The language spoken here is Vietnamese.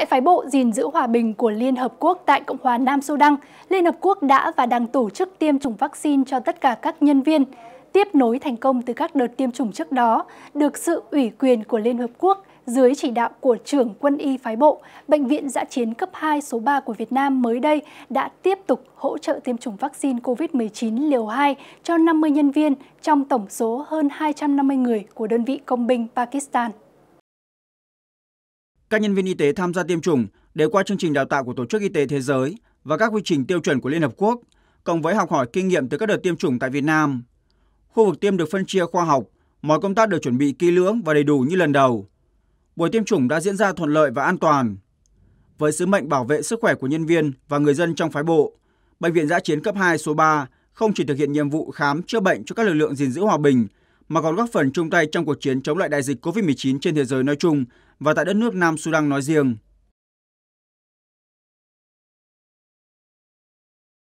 Tại phái bộ gìn giữ hòa bình của Liên Hợp Quốc tại Cộng hòa Nam Sudan, Liên Hợp Quốc đã và đang tổ chức tiêm chủng vaccine cho tất cả các nhân viên, tiếp nối thành công từ các đợt tiêm chủng trước đó, được sự ủy quyền của Liên Hợp Quốc dưới chỉ đạo của trưởng quân y phái bộ, Bệnh viện giã chiến cấp 2 số 3 của Việt Nam mới đây đã tiếp tục hỗ trợ tiêm chủng vaccine COVID-19 liều 2 cho 50 nhân viên trong tổng số hơn 250 người của đơn vị công binh Pakistan. Các nhân viên y tế tham gia tiêm chủng đều qua chương trình đào tạo của Tổ chức Y tế Thế giới và các quy trình tiêu chuẩn của Liên Hợp Quốc, cộng với học hỏi kinh nghiệm từ các đợt tiêm chủng tại Việt Nam. Khu vực tiêm được phân chia khoa học, mọi công tác được chuẩn bị kỹ lưỡng và đầy đủ như lần đầu. Buổi tiêm chủng đã diễn ra thuận lợi và an toàn. Với sứ mệnh bảo vệ sức khỏe của nhân viên và người dân trong phái bộ, Bệnh viện giã chiến cấp 2 số 3 không chỉ thực hiện nhiệm vụ khám chữa bệnh cho các lực lượng gìn giữ hòa bình mà còn góp phần chung tay trong cuộc chiến chống lại đại dịch COVID-19 trên thế giới nói chung và tại đất nước Nam Sudan nói riêng.